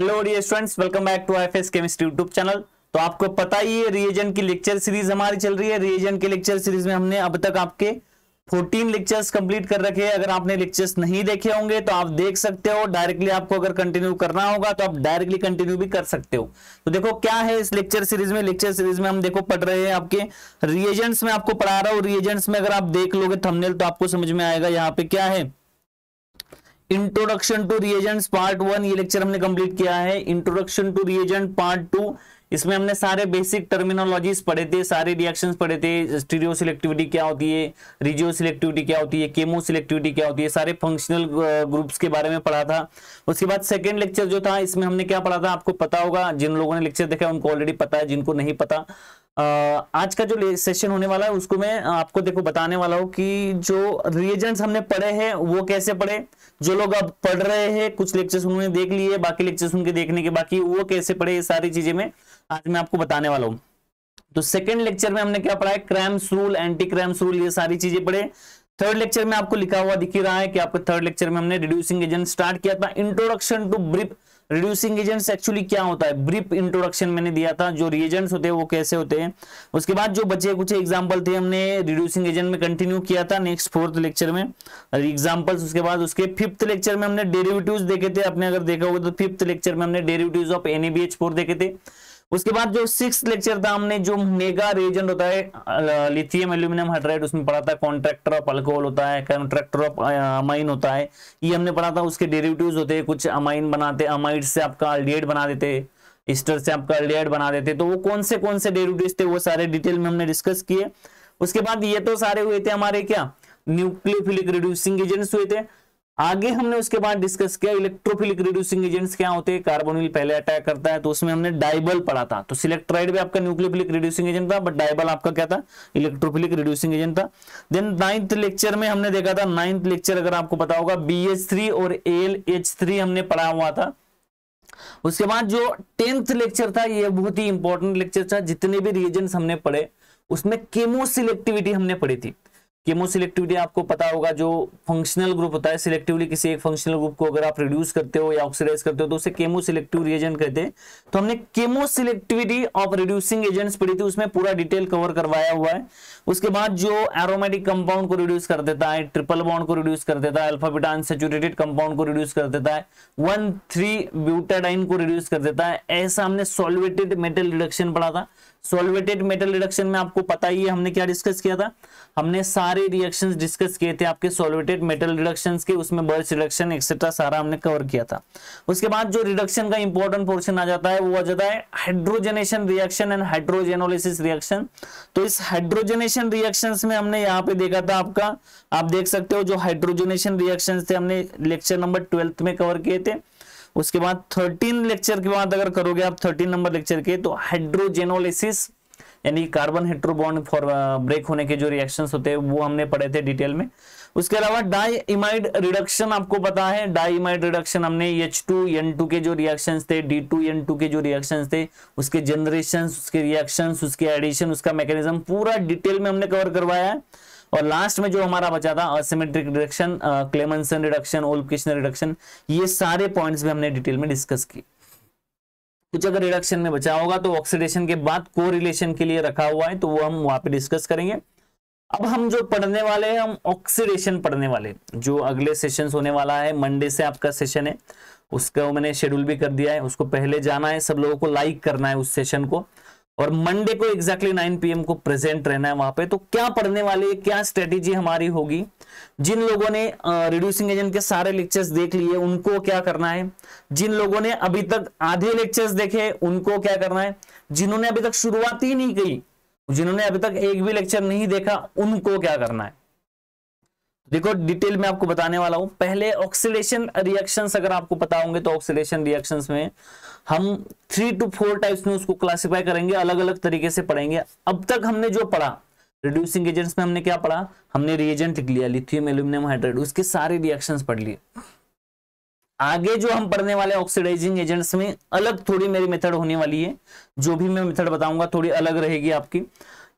hello dear students welcome back to IFS chemistry YouTube channel तो आपको पता ही है रिएजन की लेक्चर सीरीज हमारी चल रही है रिएजन की लेक्चर सीरीज में हमने अब तक आपके 14 लेक्चर्स कंप्लीट कर रखे हैं अगर आपने लेक्चर्स नहीं देखे होंगे तो आप देख सकते हो डायरेक्टली आपको अगर कंटिन्यू करना होगा तो आप डायरेक्टली कंटिन्यू भी कर सकते हो तो देखो क्या है इस लेक्चर सीरीज में लेक्चर सीरीज में हम देखो पढ़ रहे हैं आपके रिएजेंट्स में आपको पढ़ा रहा हूँ रिएजेंट्स में अगर आप देख लोगे थमनेल तो आपको समझ में आएगा यहाँ पे क्या है introduction to reagents part one ये लेक्चर हमने कंप्लीट किया है introduction to reagent part two इसमें हमने सारे बेसिक टर्मिनोलॉजीज पढ़े थे सारे रिएक्शंस पढ़े थे स्टीरियो सिलेक्टिविटी क्या होती है रिजियो सिलेक्टिविटी क्या होती है केमो सिलेक्टिविटी क्या होती है सारे फंक्शनल ग्रुप्स के बारे में पढ़ा था उसके बाद सेकेंड लेक्चर जो था इसमें हमने क्या पढ़ा था आपको पता होगा जिन लोगों ने लेक्चर देखा उनको ऑलरेडी पता है जिनको नहीं पता आज का जो सेशन होने वाला है उसको मैं आपको देखो बताने वाला हूँ कि जो रिएजेंट्स हमने पढ़े हैं वो कैसे पढ़े जो लोग अब पढ़ रहे हैं कुछ लेक्चर्स उन्होंने देख लिए बाकी लेक्चर्स उनके देखने के बाकी वो कैसे पढ़े ये सारी चीजें मैं आज मैं आपको बताने वाला हूँ तो सेकेंड लेक्चर में हमने क्या पढ़ा है Cram's rule anti Cram's rule ये सारी चीजें पढ़े थर्ड लेक्चर में आपको लिखा हुआ दिख रहा है कि आपको थर्ड लेक्चर में हमने रिड्यूसिंग एजेंट स्टार्ट किया था introduction to brief reducing agents actually क्या होता है ब्रीफ इंट्रोडक्शन मैंने दिया था जो रिएजेंट्स होते हैं वो कैसे होते हैं उसके बाद जो बचे कुछ एग्जाम्पल थे हमने रिड्यूसिंग एजेंट में कंटिन्यू किया था नेक्स्ट फोर्थ लेक्चर में एग्जाम्पल्स उसके बाद उसके फिफ्थ लेक्चर में हमने डेरिवेटिव देखे थे आपने अगर देखा होगा तो फिफ्थ लेक्चर में हमने डेरिवेटिव ऑफ एनबीएच फोर देखे थे उसके बाद जो सिक्स लेक्चर था हमने जो मेगा रेजेंट होता है लिथियम एल्यूमिनियम हाइड्राइड उसमें पढ़ा था कॉन्ट्रैक्टर ऑफ अल्कोहल होता है कॉन्ट्रैक्टर ऑफ अमाइन होता है ये हमने पढ़ा था उसके डेरिवेटिव्स होते हैं कुछ अमाइन बनाते अमाइड से आपका अल्डिहाइड बना देते ईस्टर से आपका अल्डिहाइड बना देते तो वो कौन से कौन से डेरिवेटिव्स थे वो सारे डिटेल में हमने डिस्कस किए उसके बाद ये तो सारे हुए थे हमारे क्या न्यूक्लियोफिलिक रिड्यूसिंग एजेंट्स हुए थे आगे हमने उसके बाद डिस्कस किया इलेक्ट्रोफिलिक रिड्यूसिंग एजेंट्स क्या होते हैं कार्बोनिल पहले अटैक करता है तो उसमें हमने डायबल पढ़ा था तो सिलेक्ट्राइड भी आपका न्यूक्लियोफिलिक रिड्यूसिंग एजेंट था बट डायबल आपका क्या था इलेक्ट्रोफिलिक रिड्यूसिंग एजेंट था देन नाइन्थ लेक्चर में हमने देखा था नाइन्थ लेक्चर अगर आपको पता होगा बी और एल हमने पढ़ा हुआ था उसके बाद जो टेंथ लेक्चर था यह बहुत ही इंपॉर्टेंट लेक्चर था जितने भी रिएजेंट्स हमने पढ़े उसमें केमोसिलेक्टिविटी हमने पढ़ी थी केमो सिलेक्टिविटी आपको पता होगा जो फंक्शनल ग्रुप होता है सिलेक्टिवली किसी एक फंक्शनल ग्रुप को अगर आप रिड्यूस करते हो या ऑक्सीडाइज करते हो तो उसे केमो सिलेक्टिव रिएजेंट कहते हैं तो हमने chemoselectivity of reducing agents पढ़ी थी उसमें पूरा डिटेल कवर करवाया हुआ है उसके बाद जो एरोमेटिक कंपाउंड को रिड्यूस कर देता है ट्रिपल बॉन्ड को रिड्यूस कर देता है अल्फाबिटा अनसेचुरेटेड कंपाउंड को रिड्यूस कर देता है वन थ्री ब्यूटाडाइन को रिड्यूस कर देता है ऐसा हमने सोलवेटेड मेटल रिडक्शन पढ़ा था सोलवेटेड मेटल रिडक्शन में आपको पता ही है हमने क्या डिस्कस किया था हमने सारे रिएक्शन डिस्कस किए थे आपके सोलवेटेड मेटल रिडक्शन के उसमें बर्च रिडक्शन एक्सेट्रा सारा हमने कवर किया था उसके बाद जो रिडक्शन का इंपॉर्टेंट पोर्शन आ जाता है वो आ जाता है hydrogenation reaction and hydrogenolysis reaction तो इस हाइड्रोजेनेशन रिएक्शन में हमने यहाँ पे देखा था आपका आप देख सकते हो जो हाइड्रोजेनेशन रिएक्शन थे हमने लेक्चर नंबर ट्वेल्थ में कवर किए थे उसके बाद थर्टीन लेक्चर के बाद अगर करोगे आप थर्टीन नंबर लेक्चर के तो हाइड्रोजेनोलिस यानी कार्बन हेट्रोबॉन्ड फॉर ब्रेक होने के जो रिएक्शन होते हैं वो हमने पढ़े थे डिटेल में उसके अलावा डाईमाइड रिडक्शन आपको पता है डाईमाइड रिडक्शन हमने एच टू एन टू के जो रिएक्शन थे डी टू एन टू के जो रिएक्शन थे उसके जनरेशन उसके रिएक्शन उसके एडिशन उसका मैकेनिज्म पूरा डिटेल में हमने कवर करवाया है और लास्ट में जो हमारा बचा था asymmetric reduction Clemmensen reduction Wolff Kishner reduction ये सारे पॉइंट्स भी हमने डिटेल में डिस्कस किए कुछ अगर रिडक्शन में बचा होगा तो ऑक्सीडेशन के बाद को के लिए रखा हुआ है तो वो हम वहां पर डिस्कस करेंगे अब हम जो पढ़ने वाले हैं हम ऑक्सीडेशन पढ़ने वाले जो अगले सेशन होने वाला है मंडे से आपका सेशन है उसका मैंने शेड्यूल भी कर दिया है उसको पहले जाना है सब लोगों को लाइक करना है उस सेशन को और मंडे को एग्जैक्टली exactly 9 पीएम को प्रेजेंट रहना है वहां पे तो क्या पढ़ने वाले क्या स्ट्रेटेजी हमारी होगी जिन लोगों ने रिड्यूसिंग एजेंट के सारे लेक्चर्स देख लिए उनको क्या करना है जिन लोगों ने अभी तक आधे लेक्चर्स देखे उनको क्या करना है जिन्होंने अभी तक शुरुआत ही नहीं की जिन्होंने अभी तक एक भी लेक्चर नहीं देखा उनको क्या करना है देखो डिटेल में आपको बताने वाला हूं पहले ऑक्सीडेशन रिएक्शंस अगर आपको पता होंगे तो ऑक्सीडेशन रिएक्शंस में हम थ्री टू फोर टाइप्स में उसको क्लासिफाई करेंगे अलग अलग तरीके से पढ़ेंगे अब तक हमने जो पढ़ा रिड्यूसिंग एजेंट्स में हमने क्या पढ़ा हमने रिएजेंट लिख लिया लिथियम एल्यूमिनियम हाइड्रेट उसके सारे रिएक्शन पढ़ लिए आगे जो हम पढ़ने वाले ऑक्सीडाइजिंग एजेंट्स में अलग थोड़ी मेरी मेथड होने वाली है जो भी मैं मेथड बताऊंगा थोड़ी अलग रहेगी आपकी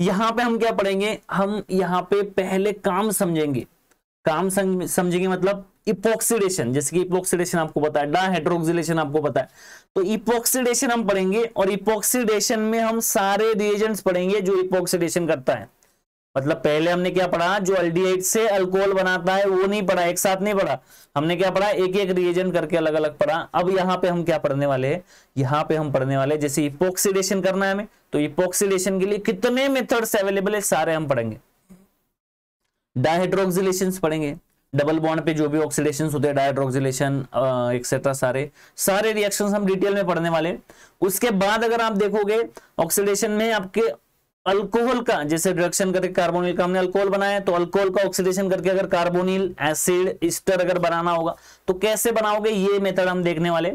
यहाँ पे हम क्या पढ़ेंगे हम यहाँ पे पहले काम समझेंगे काम समझेंगे मतलब इपोक्सीडेशन जैसे कि इपोक्सीडेशन आपको पता है डाहाइड्रोक्सिलेशन आपको पता है तो इपोक्सीडेशन हम पढ़ेंगे और इपोक्सीडेशन में हम सारे रिएजेंट्स पढ़ेंगे जो इपोक्सीडेशन करता है मतलब पहले हमने क्या पढ़ा जो अल्डीहाइड से अल्कोहल बनाता है वो नहीं पढ़ा एक साथ नहीं पढ़ा हमने क्या पढ़ा एक एक रिएजेंट करके अलग अलग पढ़ा अब यहाँ पे हम क्या पढ़ने वाले हैं यहाँ पे हम पढ़ने वाले जैसे इपोक्सीडेशन करना है हमें तो इपोक्सीडेशन के लिए कितने मेथड्स अवेलेबल है सारे हम पढ़ेंगे डायहाइड्रोक्सिलेशन पढ़ेंगे डबल बॉन्ड पे जो भी ऑक्सीडेशन होते हैं डायहाइड्रोक्सिलेशन एक्सेट्रा सारे सारे रिएक्शन हम डिटेल में पढ़ने वाले उसके बाद अगर आप देखोगे ऑक्सीडेशन में आपके अल्कोहल का जैसे रिडक्शन करके कार्बोनिल का हमने अल्कोहल बनाया तो अल्कोहल का ऑक्सीडेशन करके अगर कार्बोनिल एसिड इस्टर अगर बनाना होगा तो कैसे बनाओगे ये मेथड हम देखने वाले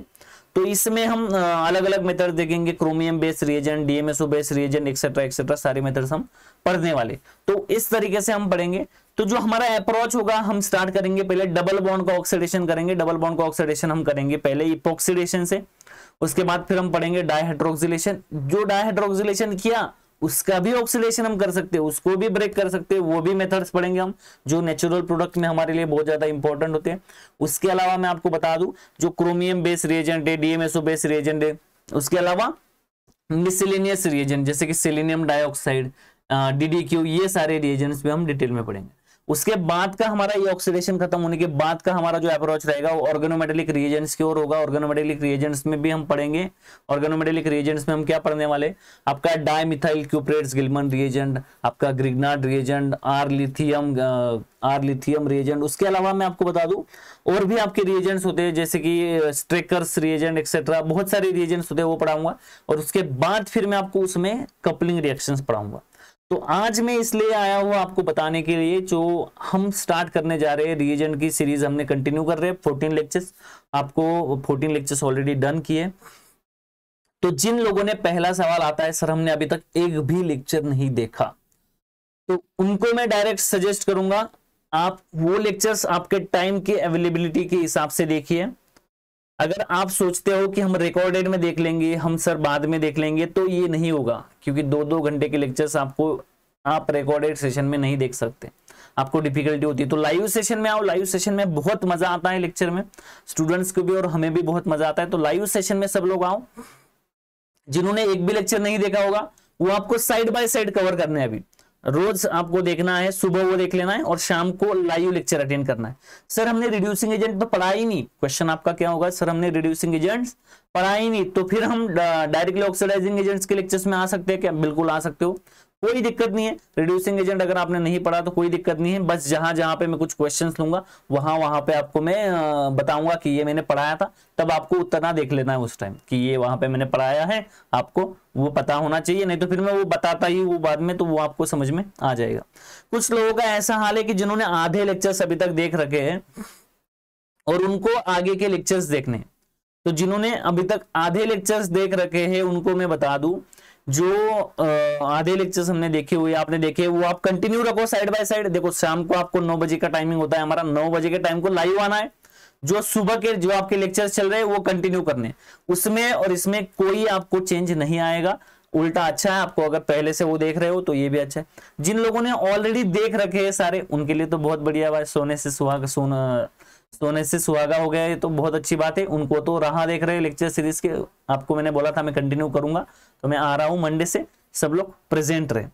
तो इसमें हम अलग अलग मेथड देखेंगे chromium base reagent DMSO base reagent etcetera etcetera सारे मेथड्स हम पढ़ने वाले तो इस तरीके से हम पढ़ेंगे तो जो हमारा अप्रोच होगा हम स्टार्ट करेंगे पहले डबल बॉन्ड का ऑक्सीडेशन करेंगे डबल बॉन्ड का ऑक्सीडेशन हम करेंगे पहले इपोक्सीडेशन से उसके बाद फिर हम पढ़ेंगे डायहाइड्रोक्सिलेशन जो डायहाइड्रोक्सिलेशन किया उसका भी ऑक्सीडेशन हम कर सकते हैं उसको भी ब्रेक कर सकते हैं वो भी मेथड्स पढ़ेंगे हम जो नेचुरल प्रोडक्ट में हमारे लिए बहुत ज्यादा इंपॉर्टेंट होते हैं उसके अलावा मैं आपको बता दूं जो क्रोमियम बेस रिएजेंट है डीएमएसओ बेस रिएजेंट है उसके अलावा मिसिलेनियस रिएजेंट जैसे कि सिलेनियम डाइऑक्साइड डीडी क्यू ये सारे रिएजेंट्स भी हम डिटेल में पढ़ेंगे उसके बाद का हमारा ये ऑक्सीडेशन खत्म होने के बाद का हमारा जो अप्रोच रहेगा वो ऑर्गेनोमेटेलिक रिएजेंट्स की ओर होगा ऑर्गेनोमेटेलिक रिएजेंट्स में भी हम पढ़ेंगे ऑर्गेनोमेटेलिक रिएजेंट्स में हम क्या पढ़ने वाले आपका डायमिथाइल क्यूप्रेट्स गिलमन रिएजेंट आपका Grignard reagent R lithium R lithium reagent उसके अलावा मैं आपको बता दूं और भी आपके रिएजेंट्स होते हैं जैसे कि स्ट्रेकर्स रिएजेंट एक्सेट्रा बहुत सारे रिएजेंट्स होते हैं वो पढ़ाऊंगा और उसके बाद फिर मैं आपको उसमें कपलिंग रिएक्शन पढ़ाऊंगा तो आज मैं इसलिए आया हुआ आपको बताने के लिए जो हम स्टार्ट करने जा रहे हैं रिएजेंट की सीरीज हमने कंटिन्यू कर रहे हैं फोर्टीन लेक्चर्स आपको फोर्टीन लेक्चर्स ऑलरेडी डन किए तो जिन लोगों ने पहला सवाल आता है सर हमने अभी तक एक भी लेक्चर नहीं देखा तो उनको मैं डायरेक्ट सजेस्ट करूंगा आप वो लेक्चर्स आपके टाइम की अवेलेबिलिटी के हिसाब से देखिए अगर आप सोचते हो कि हम रिकॉर्डेड में देख लेंगे हम सर बाद में देख लेंगे तो ये नहीं होगा क्योंकि दो दो घंटे के लेक्चर्स आपको आप रिकॉर्डेड सेशन में नहीं देख सकते आपको डिफिकल्टी होती है तो लाइव सेशन में आओ लाइव सेशन में बहुत मजा आता है लेक्चर में स्टूडेंट्स को भी और हमें भी बहुत मजा आता है तो लाइव सेशन में सब लोग आओ जिन्होंने एक भी लेक्चर नहीं देखा होगा वो आपको साइड बाय साइड कवर करने अभी रोज आपको देखना है सुबह वो देख लेना है और शाम को लाइव लेक्चर अटेंड करना है सर हमने रिड्यूसिंग एजेंट तो पढ़ा ही नहीं क्वेश्चन आपका क्या होगा सर हमने रिड्यूसिंग एजेंट्स पढ़ा ही नहीं तो फिर हम डायरेक्टली ऑक्सीडाइजिंग एजेंट्स के लेक्चर्स में आ सकते हैं क्या बिल्कुल आ सकते हो कोई दिक्कत नहीं है रिड्यूसिंग एजेंट अगर आपने नहीं पढ़ा तो कोई दिक्कत नहीं है बस जहां जहां पे मैं कुछ क्वेश्चंस लूंगा वहां वहां पे आपको मैं बताऊंगा कि ये मैंने पढ़ाया था तब आपको उतना देख लेना है उस टाइम कि ये वहां पे मैंने पढ़ाया है आपको वो पता होना चाहिए नहीं तो फिर मैं वो बताता ही वो बाद में तो वो आपको समझ में आ जाएगा कुछ लोगों का ऐसा हाल है कि जिन्होंने आधे लेक्चर्स अभी तक देख रखे हैं और उनको आगे के लेक्चर्स देखने तो जिन्होंने अभी तक आधे लेक्चर्स देख रखे हैं उनको मैं बता दूं जो आधे लेक्चर्स हमने देखे हुए आपने देखे वो आप कंटिन्यू रखो साइड बाय साइड देखो शाम को आपको नौ बजे का टाइमिंग होता है हमारा नौ बजे के टाइम को लाइव आना है जो सुबह के जो आपके लेक्चर चल रहे हैं वो कंटिन्यू करने उसमें और इसमें कोई आपको चेंज नहीं आएगा उल्टा अच्छा है आपको अगर पहले से वो देख रहे हो तो ये भी अच्छा है जिन लोगों ने ऑलरेडी देख रखे हैं सारे उनके लिए तो बहुत बढ़िया बात सोने से सुहाग सोना सोने से सुहागा हो गया ये तो बहुत अच्छी बात है उनको तो रहा देख रहे लेक्चर सीरीज के आपको मैंने बोला था मैं कंटिन्यू करूंगा तो मैं आ रहा हूँ मंडे से सब लोग प्रेजेंट रहे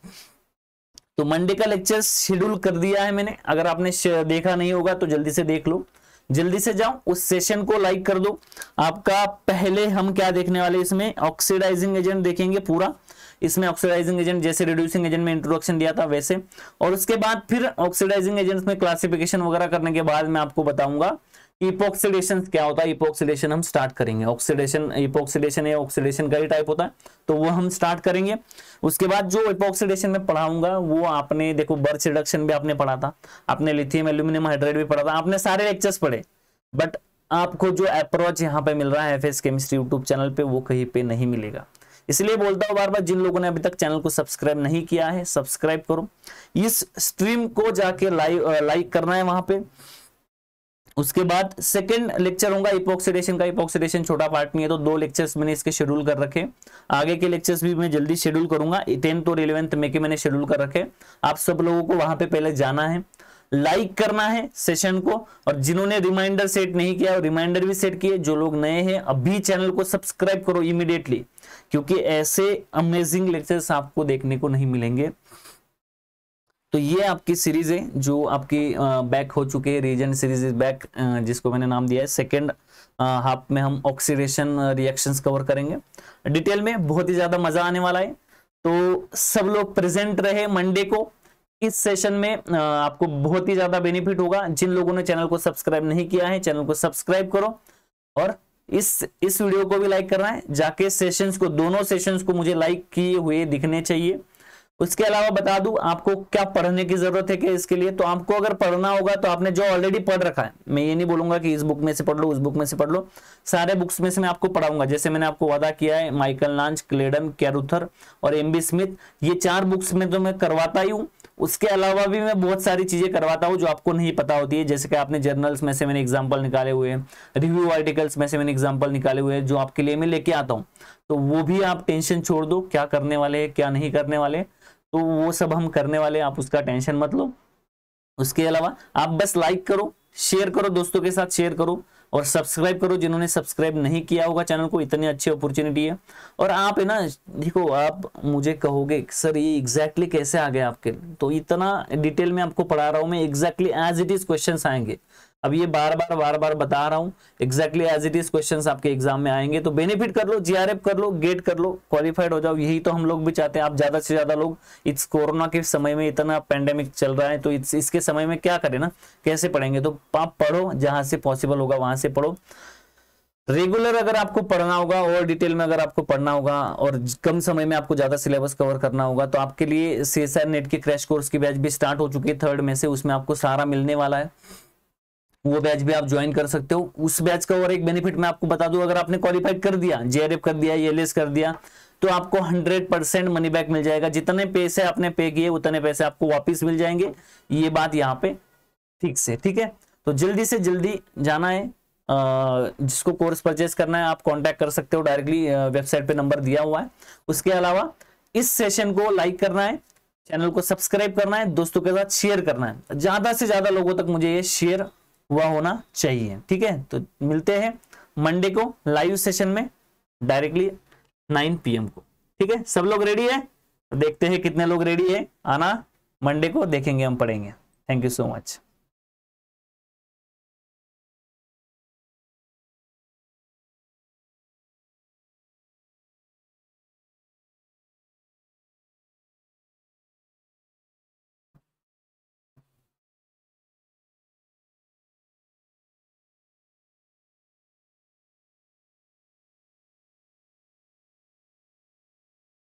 तो मंडे का लेक्चर शेड्यूल कर दिया है मैंने अगर आपने देखा नहीं होगा तो जल्दी से देख लो जल्दी से जाओ उस सेशन को लाइक कर दो आपका पहले हम क्या देखने वाले इसमें ऑक्सीडाइजिंग एजेंट देखेंगे पूरा इसमें ऑक्सीडाइजिंग एजेंट जैसे रिड्यूसिंग एजेंट में इंट्रोडक्शन दिया था वैसे और उसके बाद फिर ऑक्सीडाइजिंग एजेंट्स में क्लासिफिकेशन वगैरह करने के बाद मैं आपको बताऊंगा इपोक्सीडेशन क्या होता है इपोक्सीडेशन हम स्टार्ट करेंगे ऑक्सीडेशन इपोक्सीडेशन या ऑक्सीडेशन का ही टाइप होता है तो वो हम स्टार्ट करेंगे उसके बाद जो इपोक्सीडेशन में पढ़ाऊंगा वो आपने देखो बर्च रिडक्शन भी आपने पढ़ा था आपने लिथियम एल्यूमिनियम हाइड्राइड भी पढ़ा था आपने सारे लेक्चर्स पढ़े बट आपको जो अप्रोच यहाँ पे मिल रहा है F S chemistry YouTube channel पे वो कहीं पे नहीं मिलेगा इसलिए बोलता हूँ बार बार जिन लोगों ने अभी तक चैनल को सब्सक्राइब नहीं किया है सब्सक्राइब करो इस स्ट्रीम को जाके लाइक लाइक करना है वहां पे उसके बाद सेकेंड लेक्चर होगा इपोक्सीडेशन का इपोक्सीडेशन छोटा पार्ट नहीं है तो दो लेक्चर्स मैंने इसके शेड्यूल कर रखे आगे के लेक्चर्स भी मैं जल्दी शेड्यूल करूंगा टेंथ और इलेवेंथ में के मैंने शेड्यूल कर रखे आप सब लोगों को वहां पे पहले जाना है लाइक करना है सेशन को और जिन्होंने रिमाइंडर सेट नहीं किया रिमाइंडर भी सेट किए जो लोग नए हैं अभी चैनल को सब्सक्राइब करो इमिडिएटली क्योंकि ऐसे अमेजिंग लेक्चर्स आपको देखने को नहीं मिलेंगे तो ये आपकी सीरीज है जो आपकी बैक हो चुके हैं रीजन सीरीज इज बैक जिसको मैंने नाम दिया है सेकेंड हाफ में हम ऑक्सीडेशन रिएक्शन कवर करेंगे डिटेल में बहुत ही ज़्यादा मज़ा आने वाला है तो सब लोग प्रेजेंट रहे मंडे को इस सेशन में आपको बहुत ही ज्यादा बेनिफिट होगा जिन लोगों ने चैनल को सब्सक्राइब नहीं किया है चैनल को सब्सक्राइब करो और इस इस वीडियो को भी लाइक करना है जाके सेशंस को दोनों सेशंस को मुझे लाइक किए हुए दिखने चाहिए उसके अलावा बता दू आपको क्या पढ़ने की जरूरत है क्या इसके लिए तो आपको अगर पढ़ना होगा तो आपने जो ऑलरेडी पढ़ रखा है मैं ये नहीं बोलूंगा कि इस बुक में से पढ़ लो उस बुक में से पढ़ लो सारे बुक्स में से मैं आपको पढ़ाऊंगा जैसे मैंने आपको वादा किया है माइकल लांच क्लेडन कैरुथर और एम बी स्मिथ ये चार बुक्स में तो मैं करवाता ही हूँ उसके अलावा भी मैं बहुत सारी चीज़ें करवाता हूँ जो आपको नहीं पता होती है जैसे कि आपने जर्नल्स में से मैंने एग्जाम्पल निकाले हुए रिव्यू आर्टिकल्स में से मैंने एग्जाम्पल निकाले हुए जो आपके लिए मैं लेके आता हूँ तो वो भी आप टेंशन छोड़ दो क्या करने वाले है क्या नहीं करने वाले तो वो सब हम करने वाले आप उसका टेंशन मत लो उसके अलावा आप बस लाइक करो शेयर करो दोस्तों के साथ शेयर करो और सब्सक्राइब करो जिन्होंने सब्सक्राइब नहीं किया होगा चैनल को इतनी अच्छी अपॉर्चुनिटी है और आप है ना देखो आप मुझे कहोगे सर ये एग्जैक्टली कैसे आ गया आपके तो इतना डिटेल में आपको पढ़ा रहा हूँ मैं exactly as it is question आएंगे अब ये बार बार बार बार बता रहा हूँ exactly as it is question आपके एग्जाम में आएंगे तो बेनिफिट कर लो जीआरएफ कर लो गेट कर लो क्वालिफाइड हो जाओ यही तो हम लोग भी चाहते हैं आप ज्यादा से ज्यादा लोग इस कोरोना के समय में इतना पेंडेमिक चल रहा है तो इस, इसके समय में क्या करें ना कैसे पढ़ेंगे तो आप पढ़ो जहां से पॉसिबल होगा वहां से पढ़ो रेगुलर अगर आपको पढ़ना होगा और डिटेल में अगर आपको पढ़ना होगा और कम समय में आपको ज्यादा सिलेबस कवर करना होगा तो आपके लिए सीएसआर नेट के क्रैश कोर्स की बैच भी स्टार्ट हो चुकी है थर्ड में से उसमें आपको सारा मिलने वाला है वो बैच भी आप ज्वाइन कर सकते हो उस बैच का और एक बेनिफिट मैं आपको बता दूं अगर आपने क्वालिफाइड कर दिया जेआरएफ कर दिया एलएस कर दिया तो आपको 100 परसेंट मनी बैक मिल जाएगा जितने पैसे आपने पे किए उतने पैसे आपको वापस मिल जाएंगे ये बात यहाँ पे ठीक से ठीक है तो जल्दी से जल्दी जाना है जिसको कोर्स परचेज करना है आप कॉन्टेक्ट कर सकते हो डायरेक्टली वेबसाइट पे नंबर दिया हुआ है उसके अलावा इस सेशन को लाइक करना है चैनल को सब्सक्राइब करना है दोस्तों के साथ शेयर करना है ज्यादा से ज्यादा लोगों तक मुझे ये शेयर वह होना चाहिए ठीक है तो मिलते हैं मंडे को लाइव सेशन में डायरेक्टली 9 पीएम को ठीक है सब लोग रेडी है देखते हैं कितने लोग रेडी है आना मंडे को देखेंगे हम पढ़ेंगे थैंक यू सो मच